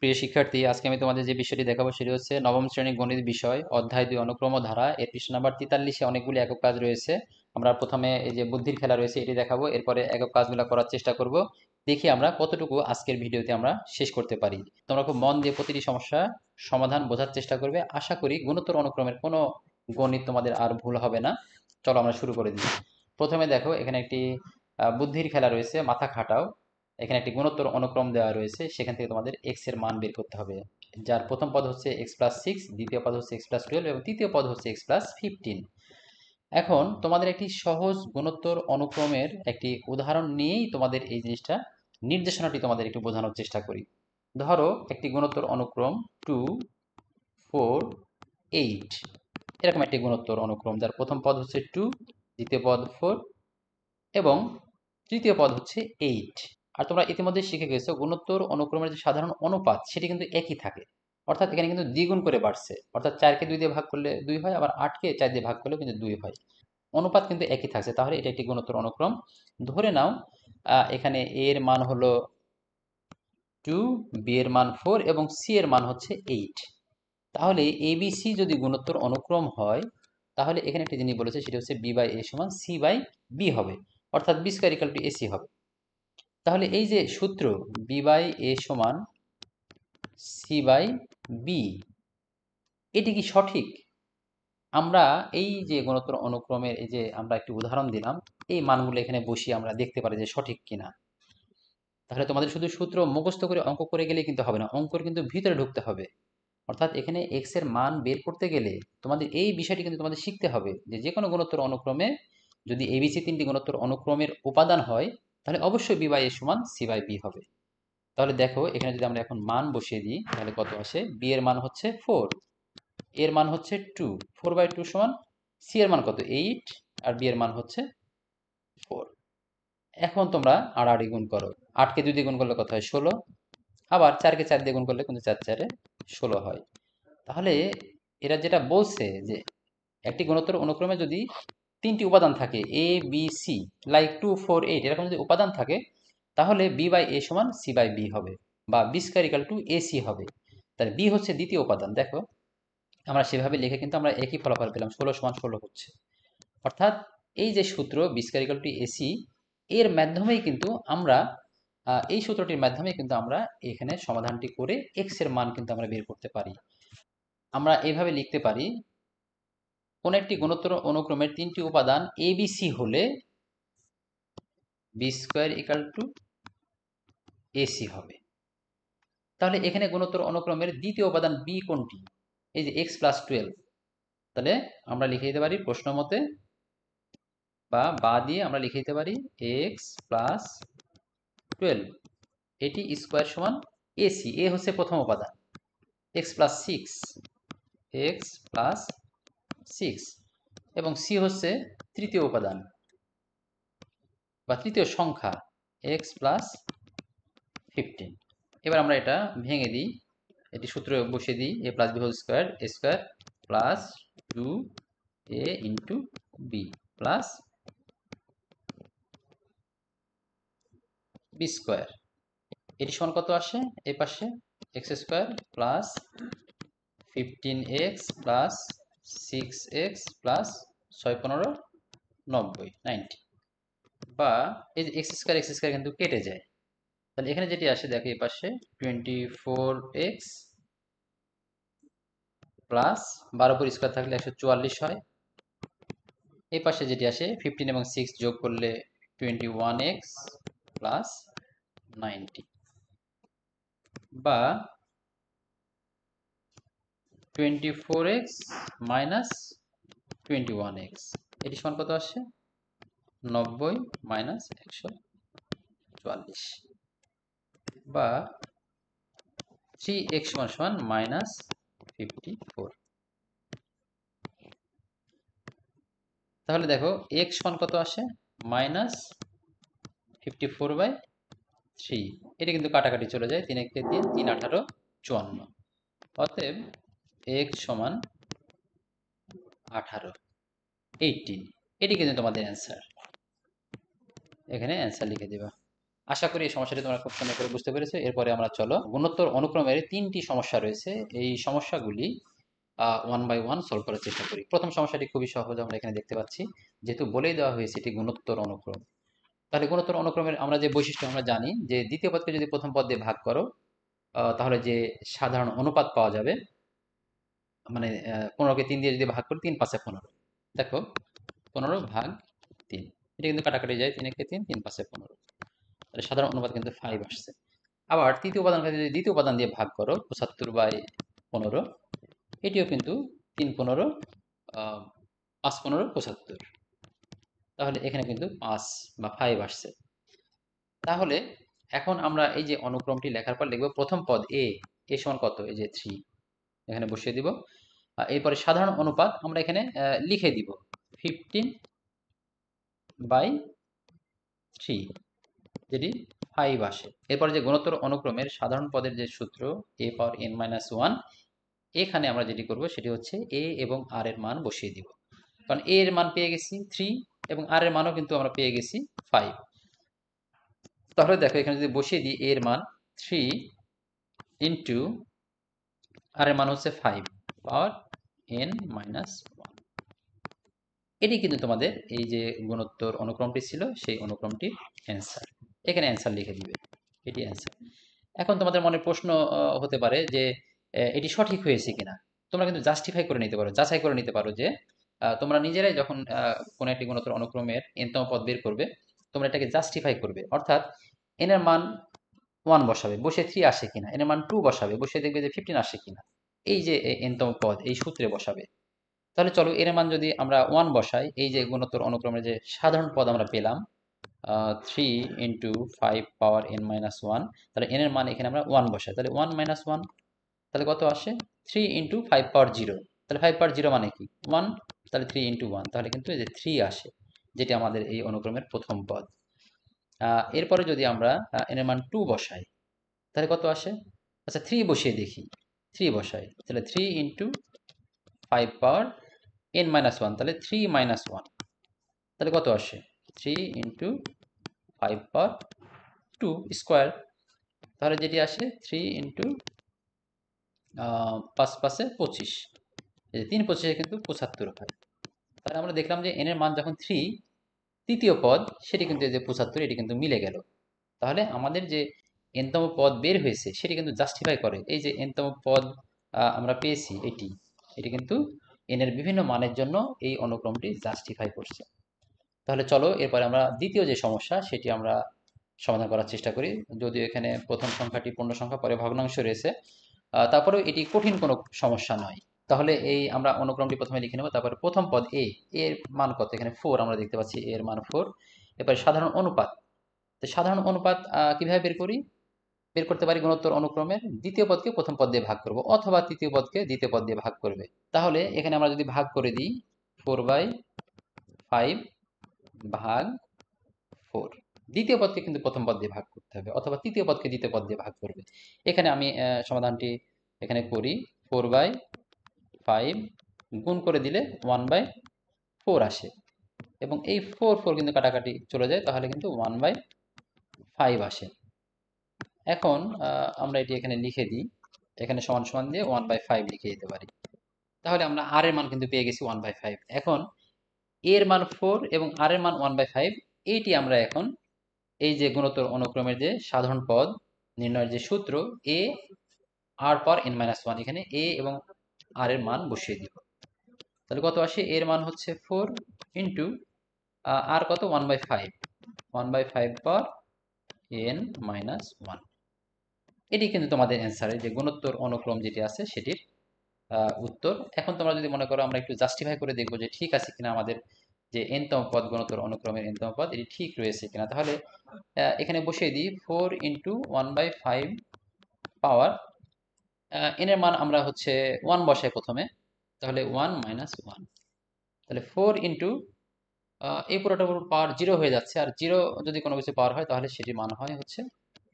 প্রিয় শিক্ষার্থী আজকে আমি তোমাদের যে বিষয়টি দেখাবো সেটি হচ্ছে নবম শ্রেণী গণিত বিষয় অধ্যায় দুই অনুক্রম ধারা এর পৃষ্ঠ নাম্বার তেতাল্লিশে অনেকগুলি একক কাজ রয়েছে আমরা প্রথমে এই যে বুদ্ধির খেলা রয়েছে এটি দেখাবো এরপরে একক কাজগুলো করার চেষ্টা করব দেখি আমরা কতটুকু আজকের ভিডিওতে আমরা শেষ করতে পারি তোমরা খুব মন দিয়ে প্রতিটি সমস্যা সমাধান বোঝার চেষ্টা করবে আশা করি গুণোত্তর অনুক্রমের কোনো গণিত তোমাদের আর ভুল হবে না চলো আমরা শুরু করে দিই প্রথমে দেখো এখানে একটি বুদ্ধির খেলা রয়েছে মাথা খাটাও এখানে একটি গুণোত্তর অনুক্রম দেওয়া রয়েছে সেখান থেকে তোমাদের এক্স এর মান বের করতে হবে যার প্রথম পদ হচ্ছে এক্স প্লাস সিক্স দ্বিতীয় পদ হচ্ছে এক্স প্লাস টুয়েলভ এবং তৃতীয় পদ হচ্ছে এক্স প্লাস ফিফটিন এখন তোমাদের একটি সহজ গুণোত্তর অনুক্রমের একটি উদাহরণ নিয়েই তোমাদের এই জিনিসটা নির্দেশনাটি তোমাদের একটু বোঝানোর চেষ্টা করি ধরো একটি গুণোত্তর অনুক্রম টু ফোর এইট এরকম একটি গুণোত্তর অনুক্রম যার প্রথম পদ হচ্ছে টু দ্বিতীয় পদ ফোর এবং তৃতীয় পদ হচ্ছে এইট আর তোমরা ইতিমধ্যে শিখে গেছো গুণোত্তর অনুক্রমের যে সাধারণ অনুপাত সেটি কিন্তু একই থাকে অর্থাৎ এখানে কিন্তু দ্বিগুণ করে বাড়ছে অর্থাৎ চারকে দুই দিয়ে ভাগ করলে দুই হয় আবার আটকে চার দিয়ে ভাগ করলে কিন্তু দুই হয় অনুপাত কিন্তু একই থাকছে তাহলে এটা একটি গুণোত্তর অনুক্রম ধরে নাও এখানে এ এর মান হলো টু বি এর মান ফোর এবং সি এর মান হচ্ছে এইট তাহলে এবিসি যদি গুণোত্তর অনুক্রম হয় তাহলে এখানে একটি জিনিস বলেছে সেটা হচ্ছে বি বাই এ সমান সি বাই বি হবে অর্থাৎ B square equal to AC হবে তাহলে এই যে সূত্র বি বাই এ সমান সি বাই বি এটি কি সঠিক আমরা এই যে গণতর অনুক্রমের এই যে আমরা একটি উদাহরণ দিলাম এই মানগুলো এখানে বসিয়ে আমরা দেখতে পারি যে সঠিক কিনা তাহলে তোমাদের শুধু সূত্র মুখস্থ করে অঙ্ক করে গেলে কিন্তু হবে না অঙ্কর কিন্তু ভিতরে ঢুকতে হবে অর্থাৎ এখানে এক্স এর মান বের করতে গেলে তোমাদের এই বিষয়টি কিন্তু তোমাদের শিখতে হবে যে যে কোনো গুণোত্তর অনুক্রমে যদি এবিসি তিনটি গুণোত্তর অনুক্রমের উপাদান হয় তাহলে অবশ্যই বি বাই এ সমান সি বাই বি হবে তাহলে দেখো এখানে যদি আমরা এখন মান বসিয়ে দিই তাহলে কত আসে বি এর মান হচ্ছে ফোর এর মান হচ্ছে টু ফোর বাই টু সমান সি এর মান কত এইট আর বি এর মান হচ্ছে ফোর এখন তোমরা আড়াআড়ি গুণ করো আটকে দুই দিয়ে গুণ করলে কত হয় ষোলো আবার চারকে চার দিয়ে গুণ করলে কিন্তু চার চারে ষোলো হয় তাহলে এরা যেটা বলছে যে একটি গুণোত্তর অনুক্রমে যদি তিনটি উপাদান থাকে A B C like two four eight এরকম যদি উপাদান থাকে তাহলে বি বাই এ সমান সি বাই বি হবে বা বিস্কারিকাল টু এ সি হবে তাহলে বি হচ্ছে দ্বিতীয় উপাদান দেখো আমরা সেভাবে লিখে কিন্তু আমরা একই ফলাফল পেলাম ষোলো সমান ষোলো হচ্ছে অর্থাৎ এই যে সূত্র বিস্কারিকাল টু এসি এর মাধ্যমেই কিন্তু আমরা এই সূত্রটির মাধ্যমে কিন্তু আমরা এখানে সমাধানটি করে এক্স এর মান কিন্তু আমরা বের করতে পারি আমরা এভাবে লিখতে পারি কোন একটি গুণোত্তর অনুক্রমের তিনটি উপাদান এ বিসি হলে B square equal to AC হবে তাহলে এখানে গুণোত্তর অনুক্রমের দ্বিতীয় উপাদান বি কোনটি এই যে এক্স প্লাস টুয়েলভ তাহলে আমরা লিখে দিতে পারি প্রশ্ন মতে বা বা দিয়ে আমরা লিখে দিতে পারি এক্স প্লাস টুয়েলভ এটি স্কোয়ার সমান এসি এ হচ্ছে প্রথম উপাদান X plus six X plus six এবং সি হচ্ছে তৃতীয় উপাদান বা তৃতীয় সংখ্যা এক্স প্লাস ফিফটিন এবার আমরা এটা ভেঙে দিই এটি সূত্র বসে দিই A plus B whole square A square plus two A into B plus B square এটি সমান কত আসে এ পাশে X square plus fifteen X plus six X plus ছয় পনেরো নব্বই নাইনটি বা এই যে এক্স স্কোয়ার এক্স স্কোয়ার কিন্তু কেটে যায় তাহলে এখানে যেটি আসে দেখো এই পাশে টোয়েন্টি ফোর এক্স প্লাস বারো পর স্কোয়ার থাকলে একশো চুয়াল্লিশ হয় এই পাশে যেটি আসে ফিফটিন এবং সিক্স যোগ করলে twenty one X plus ninety বা twenty four X minus twenty one X এটি সমান কত আসছে নব্বই মাইনাস একশো চুয়াল্লিশ বা থ্রি এক্স সমান সমান মাইনাস ফিফটি ফোর তাহলে দেখো এক্স সমান কত আসে minus fifty four by three এটা কিন্তু কাটাকাটি চলে যায় তিন একে তিন তিন আঠারো চুয়ান্ন অতএব এক্স সমান আঠারো এইটিন এটি কিন্তু তোমাদের অ্যান্সার এখানে অ্যান্সার লিখে দেবা আশা করি এই সমস্যাটি তোমরা খুব সুন্দর করে বুঝতে পেরেছো এরপরে আমরা চলো গুণোত্তর অনুক্রমের তিনটি সমস্যা রয়েছে এই সমস্যাগুলি ওয়ান বাই ওয়ান সলভ করার চেষ্টা করি প্রথম সমস্যাটি খুবই সহজ আমরা এখানে দেখতে পাচ্ছি যেহেতু বলেই দেওয়া হয়েছে এটি গুণোত্তর অনুক্রম তাহলে গুণোত্তর অনুক্রমের আমরা যে বৈশিষ্ট্য আমরা জানি যে দ্বিতীয় পদকে যদি প্রথম পদ দিয়ে ভাগ করো তাহলে যে সাধারণ অনুপাত পাওয়া যাবে মানে পনেরোকে তিন দিয়ে যদি ভাগ করি তিন পাশে পনেরো দেখো পনেরো ভাগ তিন এটা কিন্তু কাটাকাটি যায় তিন একে তিন তিন পাশে পনেরো তাহলে সাধারণ অনুপাত কিন্তু ফাইভ আসছে আবার তৃতীয় উপাদানকে যদি দ্বিতীয় উপাদান দিয়ে ভাগ করো পঁচাত্তর বাই পনেরো এটিও কিন্তু তিন পনেরো পাঁচ পনেরো পঁচাত্তর তাহলে এখানে কিন্তু পাঁচ বা ফাইভ আসছে তাহলে এখন আমরা এই যে অনুক্রমটি লেখার পর লিখবো প্রথম পদ এ এ সমান কত এই যে থ্রি এখানে বসিয়ে দিব এরপরে সাধারণ অনুপাত আমরা এখানে লিখে দিব ফিফটিন বাই থ্রি যেটি ফাইভ আসে এরপরে যে গুণোত্তর অনুক্রমের সাধারণ পদের যে সূত্র A power N minus one এখানে আমরা যেটি করব সেটি হচ্ছে এ এবং আর এর মান বসিয়ে দিব কারণ এ এর মান পেয়ে গেছি থ্রি এবং আর এর মানও কিন্তু আমরা পেয়ে গেছি ফাইভ তাহলে দেখো এখানে যদি বসিয়ে দিই এর মান থ্রি ইন্টু আর এর মান হচ্ছে five power N minus one এটি কিন্তু তোমাদের এই যে গুণোত্তর অনুক্রমটি ছিল সেই অনুক্রমটির অ্যান্সার এখানে অ্যান্সার লিখে দিবে এটি অ্যান্সার এখন তোমাদের মনে প্রশ্ন হতে পারে যে এটি সঠিক হয়েছে কিনা তোমরা কিন্তু জাস্টিফাই করে নিতে পারো যাচাই করে নিতে পারো যে তোমরা নিজেরাই যখন কোনো একটি গুণোত্তর অনুক্রমের এনতম পদ বের করবে তোমরা এটাকে জাস্টিফাই করবে অর্থাৎ এনের মান ওয়ান বসাবে বসে থ্রি আসে কিনা এর মান টু বসাবে বসে দেখবে যে ফিফটিন আসে কিনা এই যে এনতম পদ এই সূত্রে বসাবে তাহলে চলো এর মান যদি আমরা ওয়ান বসাই এই যে গুণোত্তর অনুক্রমের যে সাধারণ পদ আমরা পেলাম three into five power N minus one তাহলে এন এর মান এখানে আমরা ওয়ান বসাই তাহলে ওয়ান মাইনাস ওয়ান তাহলে কত আসে three into five power zero তাহলে ফাইভ পাওয়ার জিরো মানে কি ওয়ান তাহলে থ্রি ইন্টু ওয়ান তাহলে কিন্তু এই যে থ্রি আসে যেটি আমাদের এই অনুক্রমের প্রথম পদ এরপরে যদি আমরা এনের মান টু বসাই তাহলে কত আসে আচ্ছা থ্রি বসিয়ে দেখি থ্রি বসাই তাহলে three into five power N minus one তাহলে থ্রি মাইনাস ওয়ান তাহলে কত আসে three into five power two square তাহলে যেটি আসে থ্রি ইন্টু পাঁচ পাশে পঁচিশ তিন পঁচিশে কিন্তু পঁচাত্তর হয় তাহলে আমরা দেখলাম যে এনের মান যখন থ্রি তৃতীয় পদ সেটি কিন্তু এই যে পঁচাত্তর এটি কিন্তু মিলে গেল তাহলে আমাদের যে এনতম পদ বের হয়েছে সেটি কিন্তু জাস্টিফাই করে এই যে এনতম পদ আমরা পেয়েছি এটি এটি কিন্তু এনের বিভিন্ন মানের জন্য এই অনুক্রমটি জাস্টিফাই করছে তাহলে চলো এরপরে আমরা দ্বিতীয় যে সমস্যা সেটি আমরা সমাধান করার চেষ্টা করি যদিও এখানে প্রথম সংখ্যাটি পূর্ণ সংখ্যা পরে ভগ্নাংশ রয়েছে তারপরেও এটি কঠিন কোনো সমস্যা নয় তাহলে এই আমরা অনুক্রমটি প্রথমে লিখে নেবো তারপরে প্রথম পদ এ এর মান কত এখানে ফোর আমরা দেখতে পাচ্ছি এর মান ফোর এরপরে সাধারণ অনুপাত তো সাধারণ অনুপাত কীভাবে বের করি বের করতে পারি গুণোত্তর অনুক্রমের দ্বিতীয় পদকে প্রথম পদ দিয়ে ভাগ করব অথবা তৃতীয় পদকে দ্বিতীয় পদ দিয়ে ভাগ করবে তাহলে এখানে আমরা যদি ভাগ করে দিই ফোর বাই ফাইভ ভাগ ফোর দ্বিতীয় পদকে কিন্তু প্রথম পদ দিয়ে ভাগ করতে হবে অথবা তৃতীয় পদকে দ্বিতীয় পদ দিয়ে ভাগ করবে এখানে আমি সমাধানটি এখানে করি ফোর বাই ফাইভ গুণ করে দিলে ওয়ান বাই ফোর আসে এবং এই ফোর ফোর কিন্তু কাটাকাটি চলে যায় তাহলে কিন্তু ওয়ান বাই ফাইভ আসে এখন আমরা এটি এখানে লিখে দিই এখানে সমান সমান দিয়ে ওয়ান বাই ফাইভ লিখে দিতে পারি তাহলে আমরা আর এর মান কিন্তু পেয়ে গেছি ওয়ান বাই ফাইভ এখন এর মান ফোর এবং আর এর মান ওয়ান বাই ফাইভ এইটি আমরা এখন এই যে গুণোত্তর অনুক্রমের যে সাধারণ পদ নির্ণয়ের যে সূত্র এ আর পর এন মাইনাস ওয়ান এখানে এ এবং আর এর মান বসিয়ে দিব তাহলে কত আসে এর মান হচ্ছে ফোর ইন্টু আর কত one by five one by five পর এন মাইনাস ওয়ান এটি কিন্তু তোমাদের অ্যান্সারে যে গুণোত্তর অনুক্রম যেটি আছে সেটির উত্তর এখন তোমরা যদি মনে করো আমরা একটু জাস্টিফাই করে দেখবো যে ঠিক আছে কিনা আমাদের যে এনতম পদ গণতর অনুক্রমের এনতম পদ এটি ঠিক রয়েছে কিনা তাহলে এখানে বসিয়ে দিই four into one by five power N এর মান আমরা হচ্ছে ওয়ান বসাই প্রথমে তাহলে ওয়ান মাইনাস ওয়ান তাহলে ফোর ইন্টু এই পুরোটা পুরো পাওয়ার জিরো হয়ে যাচ্ছে আর জিরো যদি কোনো কিছু পাওয়ার হয় তাহলে সেটির মান হয় হচ্ছে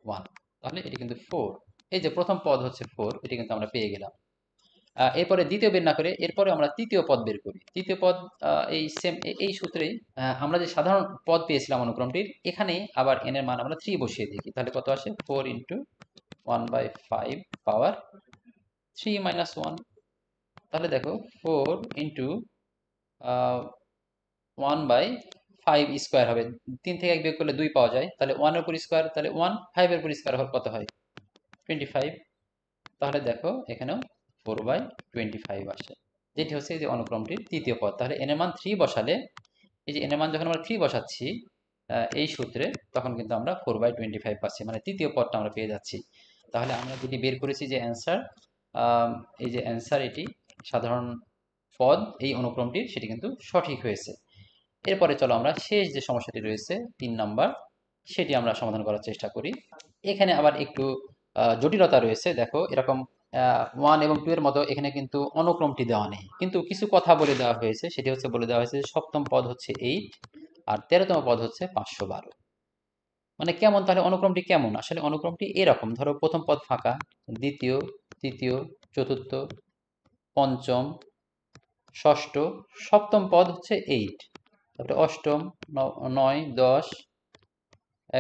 ওয়ান তাহলে এটি কিন্তু ফোর এই যে প্রথম পদ হচ্ছে ফোর এটি কিন্তু আমরা পেয়ে গেলাম এরপরে দ্বিতীয় বের না করে এরপরে আমরা তৃতীয় পদ বের করি তৃতীয় পদ এই সেম এই সূত্রেই আমরা যে সাধারণ পদ পেয়েছিলাম অনুক্রমটির এখানে আবার এন এর মান আমরা থ্রি বসিয়ে দেখি তাহলে কত আসে four into 1 by 5 power 3 minus 1 তাহলে দেখো 4 ইন্টু ওয়ান বাই ফাইভ স্কোয়ার হবে তিন থেকে এক বিয়োগ করলে দুই পাওয়া যায় তাহলে ওয়ানের উপর স্কোয়ার তাহলে ওয়ান ফাইভের উপর স্কোয়ার কত হয় টোয়েন্টি ফাইভ তাহলে দেখো এখানেও ফোর বাই টোয়েন্টি ফাইভ আসে যেটি হচ্ছে এই যে অনুক্রমটির তৃতীয় পদ তাহলে এনের মান থ্রি বসালে এই যে এনের মান যখন আমরা থ্রি বসাচ্ছি এই সূত্রে তখন কিন্তু আমরা ফোর বাই টোয়েন্টি ফাইভ পাচ্ছি মানে তৃতীয় পদটা আমরা পেয়ে যাচ্ছি তাহলে আমরা যেটি বের করেছি যে অ্যান্সার এই যে অ্যান্সার এটি সাধারণ পদ এই অনুক্রমটির সেটি কিন্তু সঠিক হয়েছে এরপরে চলো আমরা শেষ যে সমস্যাটি রয়েছে তিন নাম্বার সেটি আমরা সমাধান করার চেষ্টা করি এখানে আবার একটু জটিলতা রয়েছে দেখো এরকম ওয়ান এবং টু এর মতো এখানে কিন্তু অনুক্রমটি দেওয়া নেই কিন্তু কিছু কথা বলে দেওয়া হয়েছে সেটি হচ্ছে বলে দেওয়া হয়েছে সপ্তম পদ হচ্ছে এইট আর তেরোতম পদ হচ্ছে পাঁচশো বারো মানে কেমন তাহলে অনুক্রমটি কেমন আসলে অনুক্রমটি এরকম ধরো প্রথম পদ ফাঁকা দ্বিতীয় তৃতীয় চতুর্থ পঞ্চম ষষ্ঠ সপ্তম পদ হচ্ছে এইট তারপরে অষ্টম নয় দশ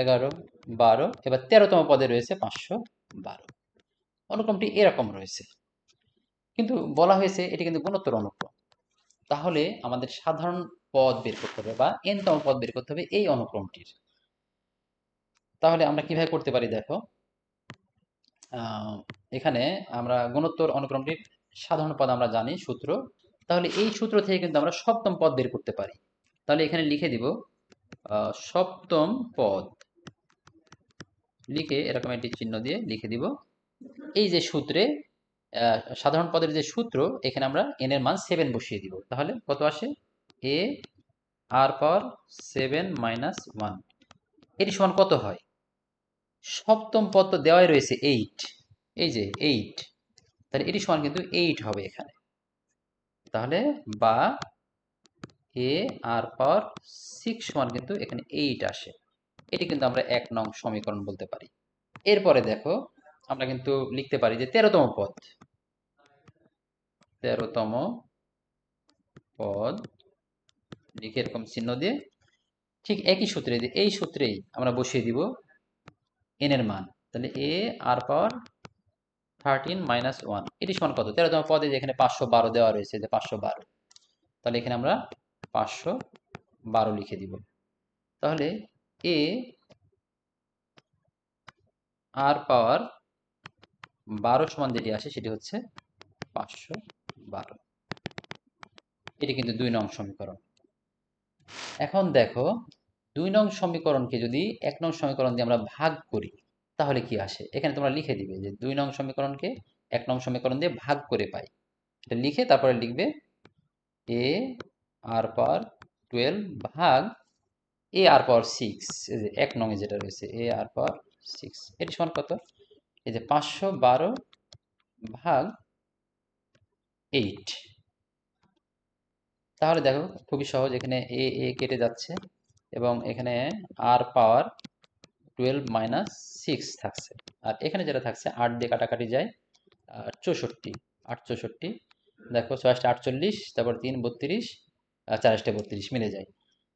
এগারো বারো এবার তেরোতম পদে রয়েছে পাঁচশো বারো অনুক্রমটি এরকম রয়েছে কিন্তু বলা হয়েছে এটি কিন্তু গুণোত্তর অনুক্রম তাহলে আমাদের সাধারণ পদ বের করতে হবে বা এনতম পদ বের করতে হবে এই অনুক্রমটির তাহলে আমরা কিভাবে করতে পারি দেখো এখানে আমরা গুণোত্তর অনুক্রমটির সাধারণ পদ আমরা জানি সূত্র তাহলে এই সূত্র থেকে কিন্তু আমরা সপ্তম পদ বের করতে পারি তাহলে এখানে লিখে দিব সপ্তম পদ লিখে এরকম একটি চিহ্ন দিয়ে লিখে দিব এই যে সূত্রে সাধারণ পদের যে সূত্র এখানে আমরা এন এর মান সেভেন বসিয়ে দিব তাহলে কত আসে A R power seven minus one এটি সমান কত হয় সপ্তম পদ তো দেওয়াই রয়েছে এইট এই যে এইট তাহলে এটি সমান কিন্তু এইট হবে এখানে তাহলে বা এ আর পাওয়ার সিক্স সমান কিন্তু এখানে এইট আসে এটি কিন্তু আমরা এক নং সমীকরণ বলতে পারি এরপরে দেখো আমরা কিন্তু লিখতে পারি যে তেরোতম পদ তেরোতম পদ লিখে এরকম চিহ্ন দিয়ে ঠিক একই সূত্রে এই সূত্রেই আমরা বসিয়ে দিব এন এর মান তাহলে A R power thirteen minus one এটি সমান কত তেরোতম পদে যেখানে পাঁচশো বারো দেওয়া রয়েছে যে পাঁচশো বারো তাহলে এখানে আমরা পাঁচশো বারো লিখে দিব তাহলে এ আর পাওয়ার বারো সমান যেটি আসে সেটি হচ্ছে পাঁচশো বারো এটি কিন্তু দুই নং সমীকরণ এখন দেখো দুই নং সমীকরণকে যদি এক নং সমীকরণ দিয়ে আমরা ভাগ করি তাহলে কি আসে এখানে তোমরা লিখে দিবে যে দুই নং সমীকরণকে এক নং সমীকরণ দিয়ে ভাগ করে পাই এটা লিখে তারপরে লিখবে এ আর পার টুয়েলভ ভাগ এ আর পাওয়ার সিক্স এই যে এক নং যেটা রয়েছে এ আর পাওয়ার সিক্স এটি সমান কত এই যে পাঁচশো বারো ভাগ এইট তাহলে দেখো খুবই সহজ এখানে এ এ কেটে যাচ্ছে এবং এখানে R power twelve minus six থাকছে আর এখানে যেটা থাকছে আট দিয়ে কাটাকাটি যায় চৌষট্টি আট চৌষট্টি দেখো ছয়শটা আটচল্লিশ তারপর তিন বত্রিশ চারশটা বত্রিশ মিলে যায়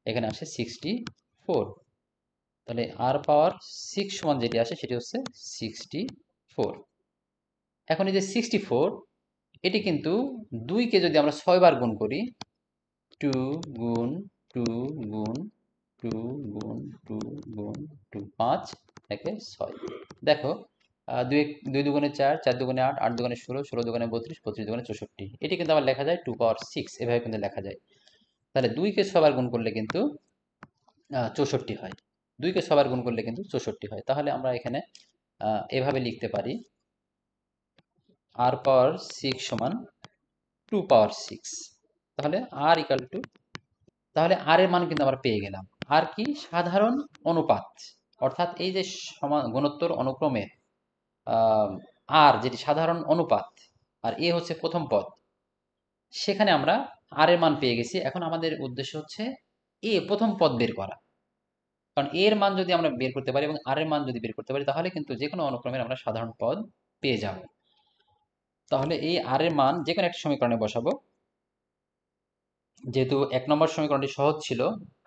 এখানে আসে সিক্সটি ফোর তাহলে আর পাওয়ার সিক্স সমান যেটি আসে সেটি হচ্ছে সিক্সটি ফোর এখন এই যে সিক্সটি ফোর এটি কিন্তু দুইকে যদি আমরা ছয়বার গুণ করি টু গুণ টু গুণ টু গুণ টু গুণ টু পাঁচ একে ছয় দেখো দুই দুই দুগুণে চার চার দুগুণে আট আট দুগুণে ষোলো ষোলো দুগুণে বত্রিশ বত্রিশ দুগুণে চৌষট্টি এটি কিন্তু আবার লেখা যায় টু পাওয়ার সিক্স এভাবে কিন্তু লেখা যায় তাহলে দুইকে ছবার গুণ করলে কিন্তু চৌষট্টি হয় দুইকে ছবার গুণ করলে কিন্তু চৌষট্টি হয় তাহলে আমরা এখানে এভাবে লিখতে পারি আর পাওয়ার সিক্স সমান টু পাওয়ার সিক্স তাহলে আর ইকাল টু তাহলে আর এর মান কিন্তু আমরা পেয়ে গেলাম আর কি সাধারণ অনুপাত অর্থাৎ এই যে গুণোত্তর অনুক্রমে আর যেটি সাধারণ অনুপাত আর এ হচ্ছে প্রথম পদ সেখানে আমরা আর এর মান পেয়ে গেছি এখন আমাদের উদ্দেশ্য হচ্ছে এ প্রথম পদ বের করা কারণ এর মান যদি আমরা বের করতে পারি এবং আর এর মান যদি বের করতে পারি তাহলে কিন্তু যে কোনো অনুক্রমের আমরা সাধারণ পদ পেয়ে যাব তাহলে এই আর এর মান যে কোনো একটা সমীকরণে বসাবো যেহেতু এক নম্বর সমীকরণটি সহজ ছিল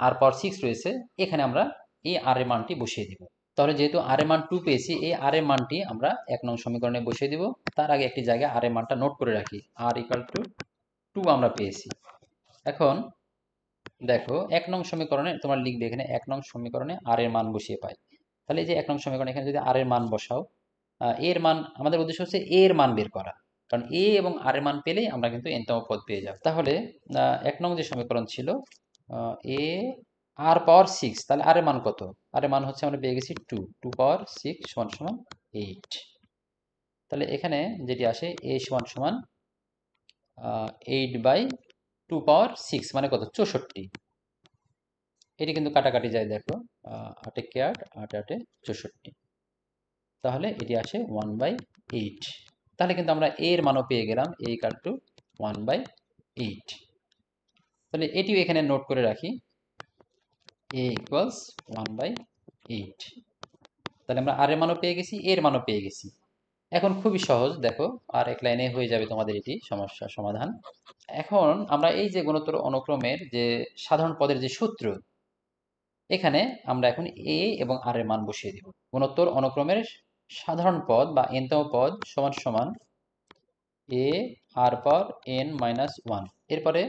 আর পর সিক্স রয়েছে এখানে আমরা এই আর এর মানটি বসিয়ে দিব তাহলে যেহেতু আর এ মান টু পেয়েছি এই আর এর মানটি আমরা এক নং সমীকরণে বসিয়ে দিব তার আগে একটি জায়গায় আর এর মানটা নোট করে রাখি আর ইকাল টু টু আমরা পেয়েছি এখন দেখো এক নং সমীকরণে তোমার লিখবে এখানে এক নং সমীকরণে আর এর মান বসিয়ে পাই তাহলে এই যে এক নং সমীকরণ এখানে যদি আর এর মান বসাও এর মান আমাদের উদ্দেশ্য হচ্ছে এর মান বের করা কারণ এ এবং আর এর মান পেলেই আমরা কিন্তু এনতম পদ পেয়ে যাব তাহলে এক নং যে সমীকরণ ছিল এ আর পাওয়ার সিক্স তাহলে আর এর মান কত আর এর মান হচ্ছে আমরা পেয়ে গেছি টু টু পাওয়ার সিক্স সমান সমান এইট তাহলে এখানে যেটি আসে এ সমান সমান eight by two power six মানে কত চৌষট্টি এটি কিন্তু কাটাকাটি যায় দেখো আটে কে আট আটে আটে চৌষট্টি তাহলে এটি আসে ওয়ান বাই এইট তাহলে কিন্তু আমরা এর মানও পেয়ে গেলাম A equal to one by eight তাহলে এটিও এখানে নোট করে রাখি A equals one by eight তাহলে আমরা আর এর মানও পেয়ে গেছি এর মানও পেয়ে গেছি এখন খুবই সহজ দেখো আর এক লাইনে হয়ে যাবে তোমাদের এটি সমস্যা সমাধান এখন আমরা এই যে গুণোত্তর অনুক্রমের যে সাধারণ পদের যে সূত্র এখানে আমরা এখন এ এবং আর এর মান বসিয়ে দেব গুণোত্তর অনুক্রমের সাধারণ পদ বা এনতম পদ সমান সমান এ আর পর এন মাইনাস ওয়ান এরপরে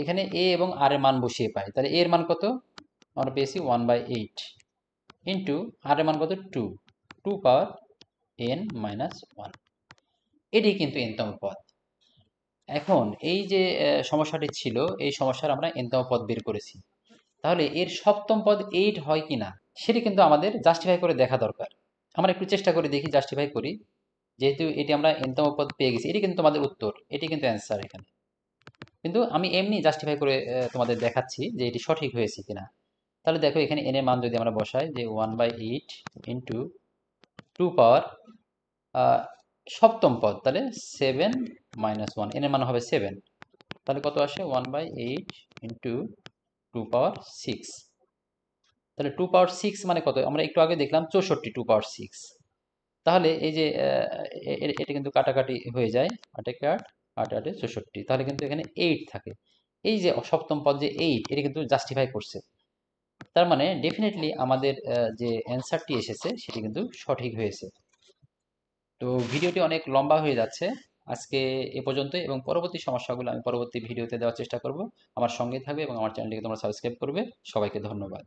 এখানে এ এবং আর এর মান বসিয়ে পাই তাহলে এর মান কত আমরা পেয়েছি one by eight into R এর মান কত two two power N minus one এটি কিন্তু এনতম পদ এখন এই যে সমস্যাটি ছিল এই সমস্যার আমরা এনতম পদ বের করেছি তাহলে এর সপ্তম পদ এইট হয় কি না সেটি কিন্তু আমাদের জাস্টিফাই করে দেখা দরকার আমরা একটু চেষ্টা করি দেখি জাস্টিফাই করি যেহেতু এটি আমরা এনতম পদ পেয়ে গেছি এটি কিন্তু তোমাদের উত্তর এটি কিন্তু অ্যান্সার এখানে কিন্তু আমি এমনি জাস্টিফাই করে তোমাদের দেখাচ্ছি যে এটি সঠিক হয়েছে কিনা তাহলে দেখো এখানে এনের মান যদি আমরা বসাই যে one by eight into two power সপ্তম পদ তাহলে সেভেন মাইনাস ওয়ান এনের মান হবে সেভেন তাহলে কত আসে one by eight into two power six তাহলে টু পাওয়ার সিক্স মানে কত আমরা একটু আগে দেখলাম চৌষট্টি টু পাওয়ার সিক্স তাহলে এই যে এটা কিন্তু কাটাকাটি হয়ে যায় আটাকে আট আট আটে চৌষট্টি তাহলে কিন্তু এখানে এইট থাকে এই যে সপ্তম পদ যে এইট এটা কিন্তু জাস্টিফাই করছে তার মানে ডেফিনেটলি আমাদের যে অ্যান্সারটি এসেছে সেটি কিন্তু সঠিক হয়েছে তো ভিডিওটি অনেক লম্বা হয়ে যাচ্ছে আজকে এ পর্যন্ত এবং পরবর্তী সমস্যাগুলো আমি পরবর্তী ভিডিওতে দেওয়ার চেষ্টা করব আমার সঙ্গে থাকবে এবং আমার চ্যানেলটিকে তোমরা সাবস্ক্রাইব করবে সবাইকে ধন্যবাদ